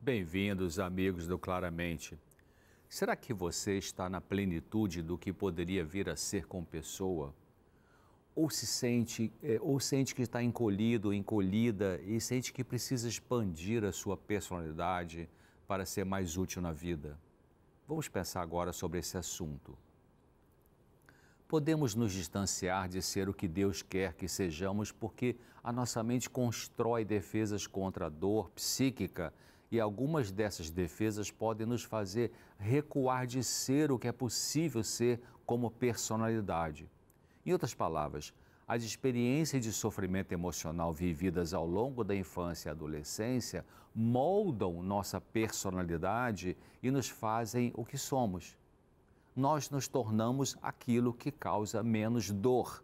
Bem-vindos, amigos do Claramente. Será que você está na plenitude do que poderia vir a ser com pessoa? Ou se sente, é, ou sente que está encolhido, encolhida e sente que precisa expandir a sua personalidade para ser mais útil na vida? Vamos pensar agora sobre esse assunto. Podemos nos distanciar de ser o que Deus quer que sejamos porque a nossa mente constrói defesas contra a dor psíquica e algumas dessas defesas podem nos fazer recuar de ser o que é possível ser como personalidade. Em outras palavras, as experiências de sofrimento emocional vividas ao longo da infância e adolescência moldam nossa personalidade e nos fazem o que somos. Nós nos tornamos aquilo que causa menos dor.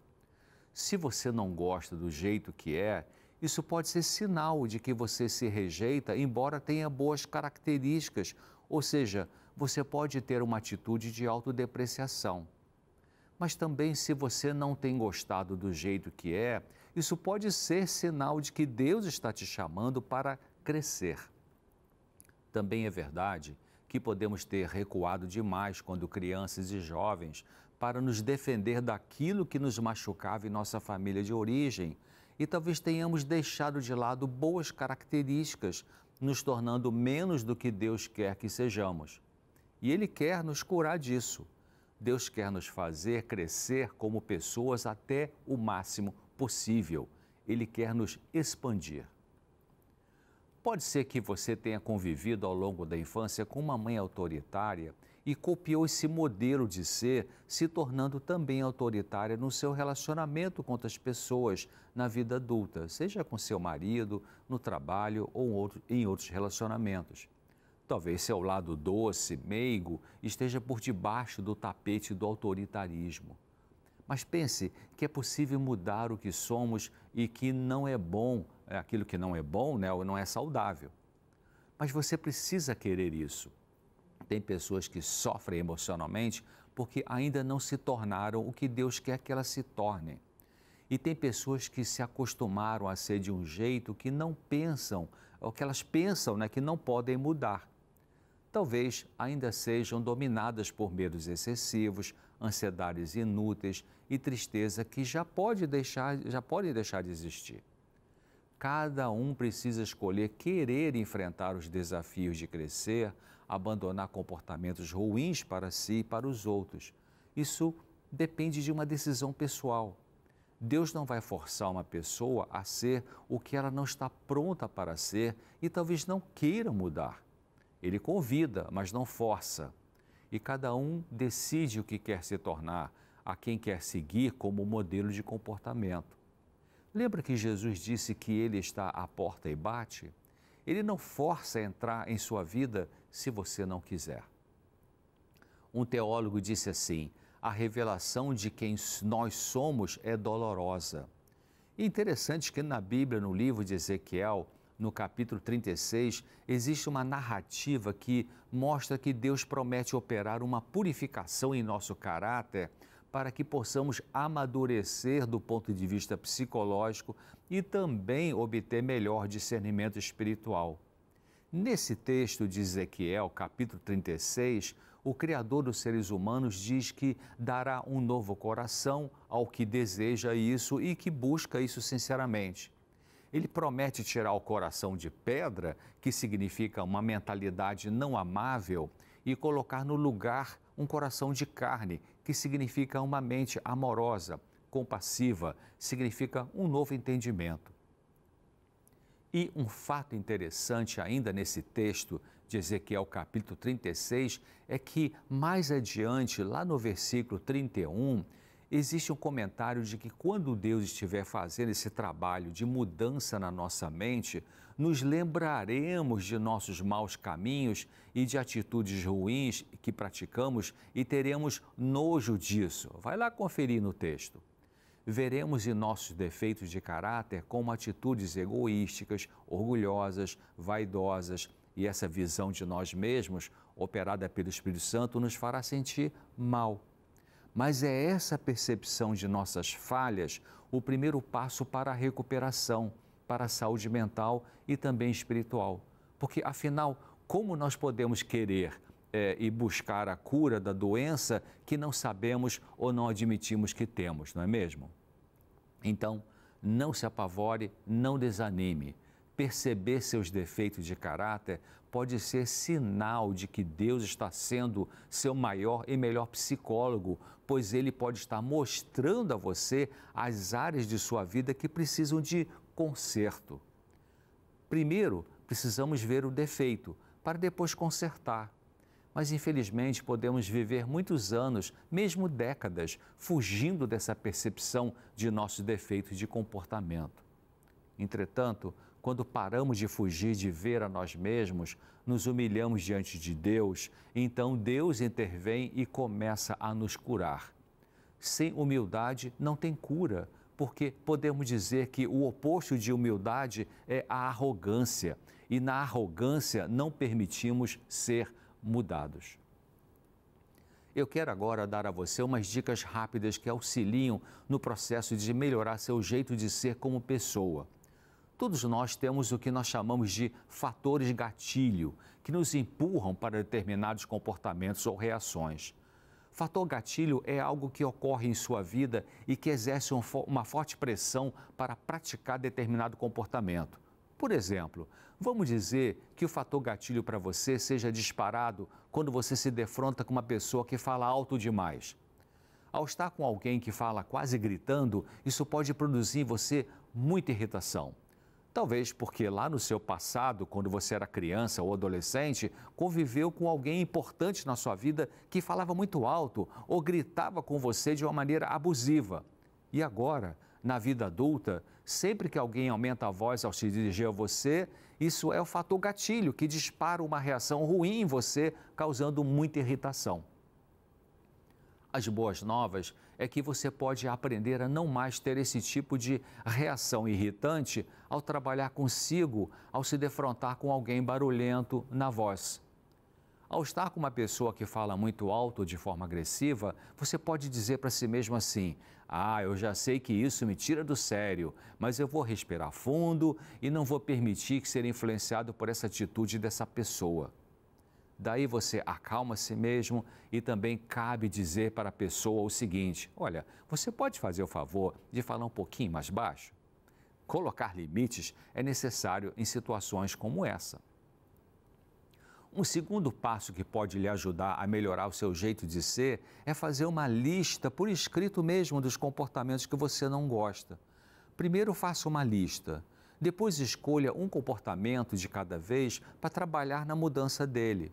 Se você não gosta do jeito que é isso pode ser sinal de que você se rejeita, embora tenha boas características, ou seja, você pode ter uma atitude de autodepreciação. Mas também, se você não tem gostado do jeito que é, isso pode ser sinal de que Deus está te chamando para crescer. Também é verdade que podemos ter recuado demais quando crianças e jovens para nos defender daquilo que nos machucava em nossa família de origem e talvez tenhamos deixado de lado boas características, nos tornando menos do que Deus quer que sejamos. E Ele quer nos curar disso. Deus quer nos fazer crescer como pessoas até o máximo possível. Ele quer nos expandir. Pode ser que você tenha convivido ao longo da infância com uma mãe autoritária e copiou esse modelo de ser, se tornando também autoritária no seu relacionamento com outras pessoas na vida adulta, seja com seu marido, no trabalho ou em outros relacionamentos. Talvez seu lado doce, meigo, esteja por debaixo do tapete do autoritarismo. Mas pense que é possível mudar o que somos e que não é bom, é, aquilo que não é bom, né, ou não é saudável. Mas você precisa querer isso. Tem pessoas que sofrem emocionalmente porque ainda não se tornaram o que Deus quer que elas se tornem. E tem pessoas que se acostumaram a ser de um jeito que não pensam, ou que elas pensam né, que não podem mudar. Talvez ainda sejam dominadas por medos excessivos, ansiedades inúteis e tristeza que já pode deixar, já pode deixar de existir. Cada um precisa escolher querer enfrentar os desafios de crescer, abandonar comportamentos ruins para si e para os outros. Isso depende de uma decisão pessoal. Deus não vai forçar uma pessoa a ser o que ela não está pronta para ser e talvez não queira mudar. Ele convida, mas não força. E cada um decide o que quer se tornar, a quem quer seguir como modelo de comportamento. Lembra que Jesus disse que ele está à porta e bate? Ele não força a entrar em sua vida se você não quiser. Um teólogo disse assim: a revelação de quem nós somos é dolorosa. interessante que na Bíblia, no livro de Ezequiel, no capítulo 36, existe uma narrativa que mostra que Deus promete operar uma purificação em nosso caráter para que possamos amadurecer do ponto de vista psicológico e também obter melhor discernimento espiritual. Nesse texto de Ezequiel, capítulo 36, o Criador dos seres humanos diz que dará um novo coração ao que deseja isso e que busca isso sinceramente. Ele promete tirar o coração de pedra, que significa uma mentalidade não amável, e colocar no lugar um coração de carne, que significa uma mente amorosa, compassiva, significa um novo entendimento. E um fato interessante ainda nesse texto de Ezequiel capítulo 36 é que mais adiante, lá no versículo 31, existe um comentário de que quando Deus estiver fazendo esse trabalho de mudança na nossa mente, nos lembraremos de nossos maus caminhos e de atitudes ruins que praticamos e teremos nojo disso. Vai lá conferir no texto veremos em nossos defeitos de caráter como atitudes egoísticas, orgulhosas, vaidosas, e essa visão de nós mesmos, operada pelo Espírito Santo, nos fará sentir mal. Mas é essa percepção de nossas falhas o primeiro passo para a recuperação, para a saúde mental e também espiritual. Porque, afinal, como nós podemos querer é, e buscar a cura da doença que não sabemos ou não admitimos que temos, não é mesmo? Então, não se apavore, não desanime. Perceber seus defeitos de caráter pode ser sinal de que Deus está sendo seu maior e melhor psicólogo, pois ele pode estar mostrando a você as áreas de sua vida que precisam de conserto. Primeiro, precisamos ver o defeito para depois consertar mas infelizmente podemos viver muitos anos, mesmo décadas, fugindo dessa percepção de nossos defeitos de comportamento. Entretanto, quando paramos de fugir de ver a nós mesmos, nos humilhamos diante de Deus, então Deus intervém e começa a nos curar. Sem humildade não tem cura, porque podemos dizer que o oposto de humildade é a arrogância, e na arrogância não permitimos ser mudados. Eu quero agora dar a você umas dicas rápidas que auxiliam no processo de melhorar seu jeito de ser como pessoa. Todos nós temos o que nós chamamos de fatores gatilho, que nos empurram para determinados comportamentos ou reações. Fator gatilho é algo que ocorre em sua vida e que exerce uma forte pressão para praticar determinado comportamento. Por exemplo, vamos dizer que o fator gatilho para você seja disparado quando você se defronta com uma pessoa que fala alto demais. Ao estar com alguém que fala quase gritando, isso pode produzir em você muita irritação. Talvez porque lá no seu passado, quando você era criança ou adolescente, conviveu com alguém importante na sua vida que falava muito alto ou gritava com você de uma maneira abusiva. E agora, na vida adulta, sempre que alguém aumenta a voz ao se dirigir a você, isso é o fator gatilho que dispara uma reação ruim em você, causando muita irritação. As boas novas é que você pode aprender a não mais ter esse tipo de reação irritante ao trabalhar consigo, ao se defrontar com alguém barulhento na voz. Ao estar com uma pessoa que fala muito alto de forma agressiva, você pode dizer para si mesmo assim: Ah, eu já sei que isso me tira do sério, mas eu vou respirar fundo e não vou permitir que ser influenciado por essa atitude dessa pessoa. Daí você acalma si mesmo e também cabe dizer para a pessoa o seguinte: Olha, você pode fazer o favor de falar um pouquinho mais baixo? Colocar limites é necessário em situações como essa. Um segundo passo que pode lhe ajudar a melhorar o seu jeito de ser é fazer uma lista, por escrito mesmo, dos comportamentos que você não gosta. Primeiro, faça uma lista. Depois, escolha um comportamento de cada vez para trabalhar na mudança dele.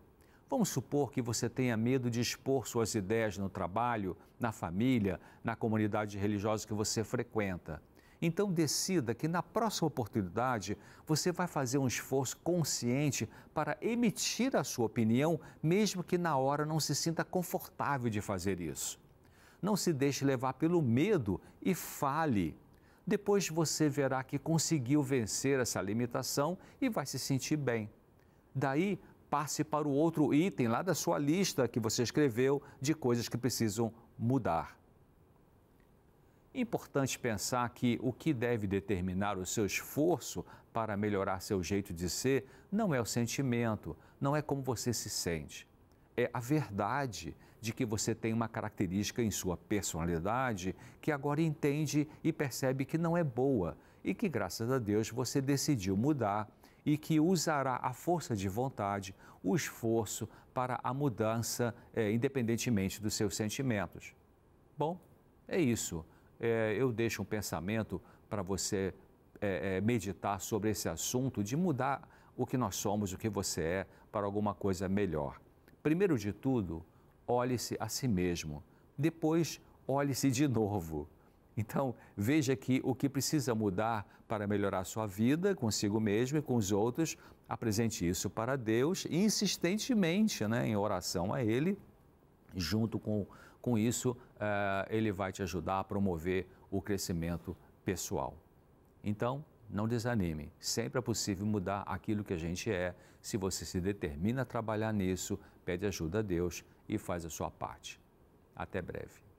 Vamos supor que você tenha medo de expor suas ideias no trabalho, na família, na comunidade religiosa que você frequenta. Então decida que na próxima oportunidade você vai fazer um esforço consciente para emitir a sua opinião, mesmo que na hora não se sinta confortável de fazer isso. Não se deixe levar pelo medo e fale. Depois você verá que conseguiu vencer essa limitação e vai se sentir bem. Daí, passe para o outro item lá da sua lista que você escreveu de coisas que precisam mudar. Importante pensar que o que deve determinar o seu esforço para melhorar seu jeito de ser não é o sentimento, não é como você se sente. É a verdade de que você tem uma característica em sua personalidade que agora entende e percebe que não é boa e que, graças a Deus, você decidiu mudar e que usará a força de vontade, o esforço para a mudança, é, independentemente dos seus sentimentos. Bom, é isso é, eu deixo um pensamento para você é, é, meditar sobre esse assunto de mudar o que nós somos, o que você é, para alguma coisa melhor. Primeiro de tudo, olhe-se a si mesmo. Depois, olhe-se de novo. Então, veja que o que precisa mudar para melhorar sua vida consigo mesmo e com os outros, apresente isso para Deus insistentemente, né, em oração a Ele, junto com com isso, eh, ele vai te ajudar a promover o crescimento pessoal. Então, não desanime. Sempre é possível mudar aquilo que a gente é. Se você se determina a trabalhar nisso, pede ajuda a Deus e faz a sua parte. Até breve.